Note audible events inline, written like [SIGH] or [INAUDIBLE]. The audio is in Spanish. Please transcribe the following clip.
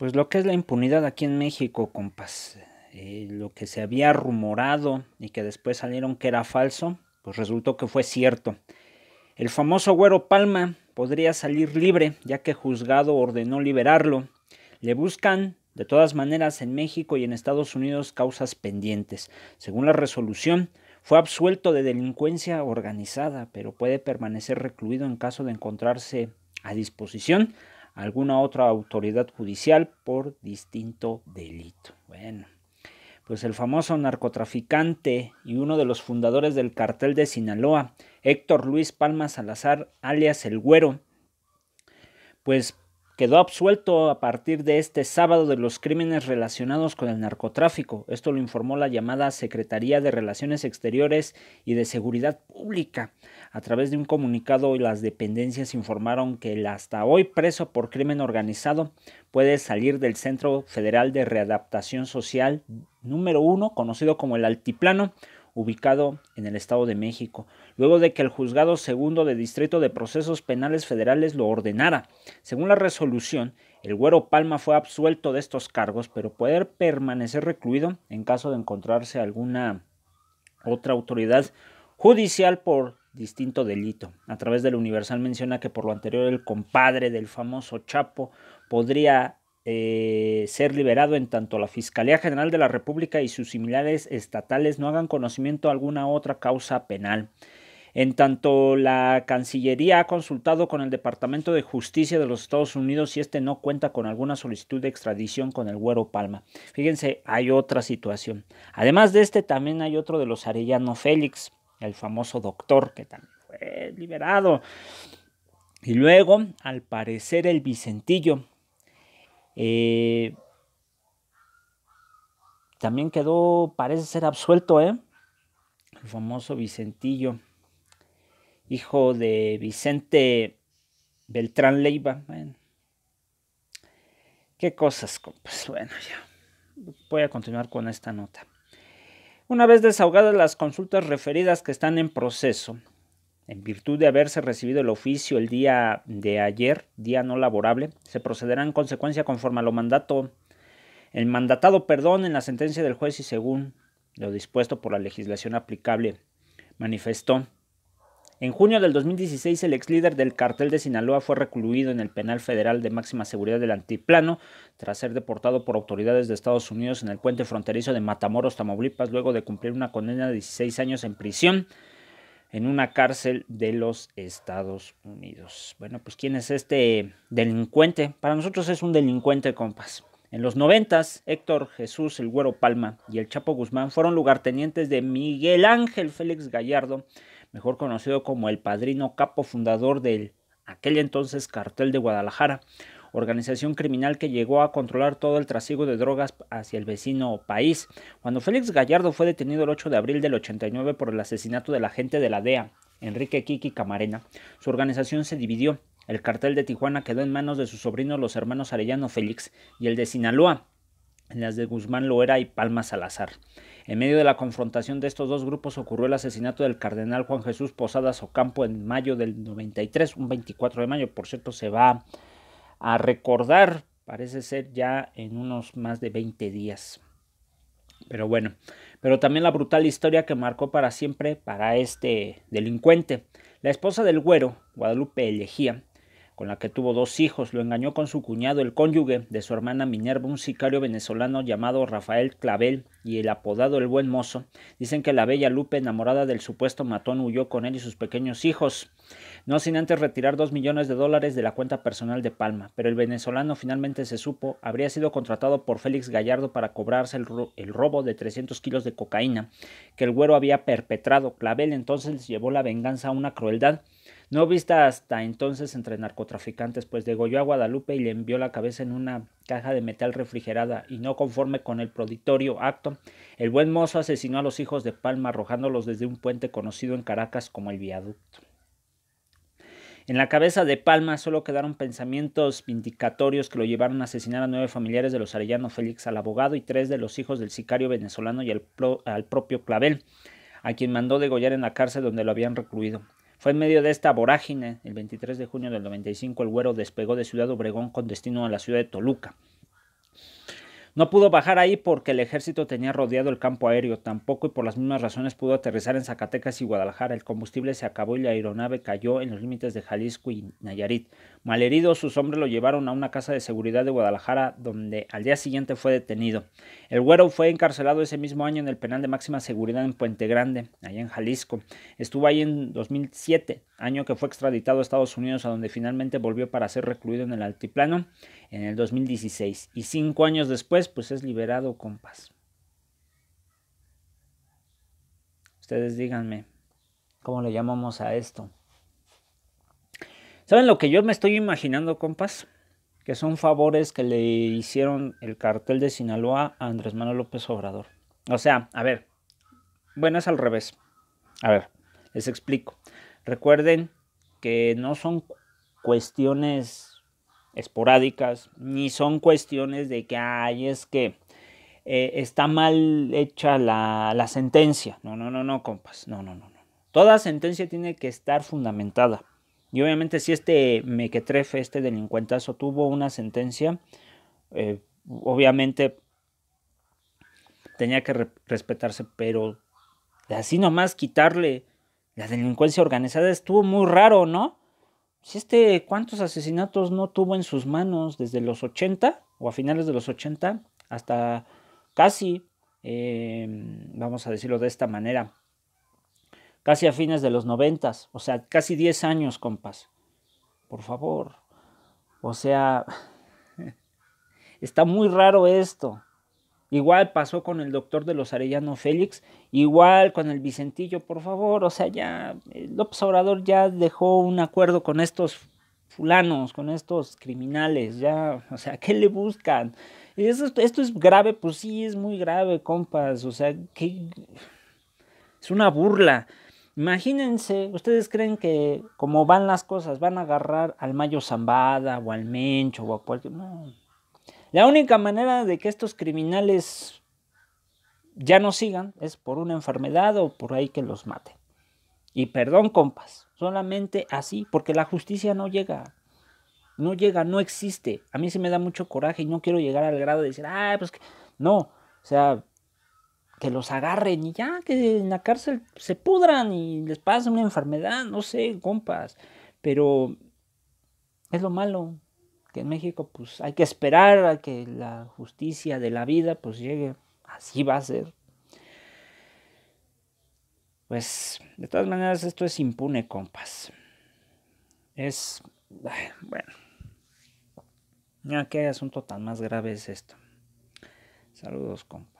pues lo que es la impunidad aquí en México, compas. Eh, lo que se había rumorado y que después salieron que era falso, pues resultó que fue cierto. El famoso Güero Palma podría salir libre, ya que juzgado ordenó liberarlo. Le buscan, de todas maneras, en México y en Estados Unidos causas pendientes. Según la resolución, fue absuelto de delincuencia organizada, pero puede permanecer recluido en caso de encontrarse a disposición alguna otra autoridad judicial por distinto delito. Bueno, pues el famoso narcotraficante y uno de los fundadores del cartel de Sinaloa, Héctor Luis Palma Salazar, alias El Güero, pues quedó absuelto a partir de este sábado de los crímenes relacionados con el narcotráfico. Esto lo informó la llamada Secretaría de Relaciones Exteriores y de Seguridad Pública. A través de un comunicado, las dependencias informaron que el hasta hoy preso por crimen organizado puede salir del Centro Federal de Readaptación Social número uno, conocido como el Altiplano, ubicado en el Estado de México, luego de que el juzgado segundo de Distrito de Procesos Penales Federales lo ordenara. Según la resolución, el Güero Palma fue absuelto de estos cargos, pero puede permanecer recluido en caso de encontrarse alguna otra autoridad judicial por distinto delito. A través del Universal menciona que por lo anterior el compadre del famoso Chapo podría eh, ser liberado en tanto la Fiscalía General de la República y sus similares estatales no hagan conocimiento alguna otra causa penal. En tanto, la Cancillería ha consultado con el Departamento de Justicia de los Estados Unidos si este no cuenta con alguna solicitud de extradición con el Güero Palma. Fíjense, hay otra situación. Además de este, también hay otro de los Arellano Félix, el famoso doctor que también fue liberado. Y luego, al parecer, el Vicentillo, eh, también quedó, parece ser absuelto, ¿eh? El famoso Vicentillo, hijo de Vicente Beltrán Leiva. qué cosas, pues. Bueno, ya voy a continuar con esta nota. Una vez desahogadas las consultas referidas que están en proceso, en virtud de haberse recibido el oficio el día de ayer, día no laborable, se procederá en consecuencia conforme a lo mandato, el mandatado, perdón, en la sentencia del juez y según lo dispuesto por la legislación aplicable, manifestó. En junio del 2016, el ex líder del cartel de Sinaloa fue recluido en el penal federal de máxima seguridad del Antiplano tras ser deportado por autoridades de Estados Unidos en el puente fronterizo de Matamoros, Tamaulipas, luego de cumplir una condena de 16 años en prisión en una cárcel de los Estados Unidos. Bueno, pues ¿quién es este delincuente? Para nosotros es un delincuente, compas. En los noventas, Héctor Jesús El Güero Palma y el Chapo Guzmán fueron lugartenientes de Miguel Ángel Félix Gallardo, mejor conocido como el padrino capo fundador del aquel entonces cartel de Guadalajara, organización criminal que llegó a controlar todo el trasiego de drogas hacia el vecino país. Cuando Félix Gallardo fue detenido el 8 de abril del 89 por el asesinato del agente de la DEA, Enrique Kiki Camarena, su organización se dividió. El cartel de Tijuana quedó en manos de sus sobrinos los hermanos Arellano Félix y el de Sinaloa, en las de Guzmán Loera y Palma Salazar. En medio de la confrontación de estos dos grupos ocurrió el asesinato del cardenal Juan Jesús Posadas Ocampo en mayo del 93, un 24 de mayo, por cierto, se va a recordar, parece ser ya en unos más de 20 días. Pero bueno, pero también la brutal historia que marcó para siempre para este delincuente. La esposa del güero, Guadalupe Elegía, con la que tuvo dos hijos. Lo engañó con su cuñado, el cónyuge de su hermana Minerva, un sicario venezolano llamado Rafael Clavel y el apodado El Buen Mozo. Dicen que la bella Lupe, enamorada del supuesto matón, huyó con él y sus pequeños hijos, no sin antes retirar dos millones de dólares de la cuenta personal de Palma. Pero el venezolano finalmente se supo, habría sido contratado por Félix Gallardo para cobrarse el, robo de 300 kilos de cocaína que el güero había perpetrado. Clavel entonces llevó la venganza a una crueldad no vista hasta entonces entre narcotraficantes, pues degolló a Guadalupe y le envió la cabeza en una caja de metal refrigerada, y no conforme con el proditorio acto, el buen mozo asesinó a los hijos de Palma arrojándolos desde un puente conocido en Caracas como el viaducto. En la cabeza de Palma solo quedaron pensamientos vindicatorios que lo llevaron a asesinar a nueve familiares de los Arellano Félix al abogado y tres de los hijos del sicario venezolano y al propio Clavel, a quien mandó degollar en la cárcel donde lo habían recluido. Fue en medio de esta vorágine, el 23 de junio del 95, el Güero despegó de Ciudad Obregón con destino a la ciudad de Toluca. No pudo bajar ahí porque el ejército tenía rodeado el campo aéreo, tampoco y por las mismas razones pudo aterrizar en Zacatecas y Guadalajara. El combustible se acabó y la aeronave cayó en los límites de Jalisco y Nayarit. Malherido, sus hombres lo llevaron a una casa de seguridad de Guadalajara, donde al día siguiente fue detenido. El güero fue encarcelado ese mismo año en el penal de máxima seguridad en Puente Grande, allá en Jalisco. Estuvo ahí en 2007, año que fue extraditado a Estados Unidos, a donde finalmente volvió para ser recluido en el altiplano en el 2016. Y cinco años después, pues es liberado, compas. Ustedes díganme, ¿cómo le llamamos a esto? ¿Saben lo que yo me estoy imaginando, compas? Que son favores que le hicieron el cartel de Sinaloa a Andrés Manuel López Obrador. O sea, a ver, bueno, es al revés. A ver, les explico. Recuerden que no son cuestiones esporádicas, ni son cuestiones de que, ay, es que eh, está mal hecha la, sentencia. No, no, no, no, compas, no, no, no, no. Toda sentencia tiene que estar fundamentada. Y obviamente si este mequetrefe, este delincuentazo tuvo una sentencia, eh, obviamente tenía que respetarse, pero así nomás quitarle la delincuencia organizada estuvo muy raro, ¿no? Si este, ¿cuántos asesinatos no tuvo en sus manos desde los 80 o a finales de los 80 hasta casi, em, vamos a decirlo de esta manera, casi a fines de los 90, o sea, casi 10 años, compas. Por favor. O sea, [LAUGHS] está muy raro esto. Igual pasó con el doctor de los Arellano Félix, igual con el Vicentillo, por favor. O sea, ya eh, López Obrador ya dejó un acuerdo con estos fulanos, con estos criminales, ya, o sea, ¿qué le buscan? ¿Esto, esto es grave, pues sí, es muy grave, compas, o sea, es una burla. Imagínense, ustedes creen que como van las cosas, van a agarrar al Mayo Zambada o al Mencho o a cualquier... La única manera de que estos criminales ya no sigan es por una enfermedad o por ahí que los maten. Y perdón, compas, solamente así, porque la justicia no llega. No llega, no existe. A mí se me da mucho coraje y no quiero llegar al grado de decir, ah, pues que... no, o sea, que los agarren y ya, que en la cárcel se pudran y les pase una enfermedad, no sé, compas. Pero es lo malo, que en México pues hay que esperar a que la justicia de la vida pues llegue, así va a ser. Pues de todas maneras esto es impune, compas. Es bueno. Mira qué asunto tan más grave es esto. Saludos, compas.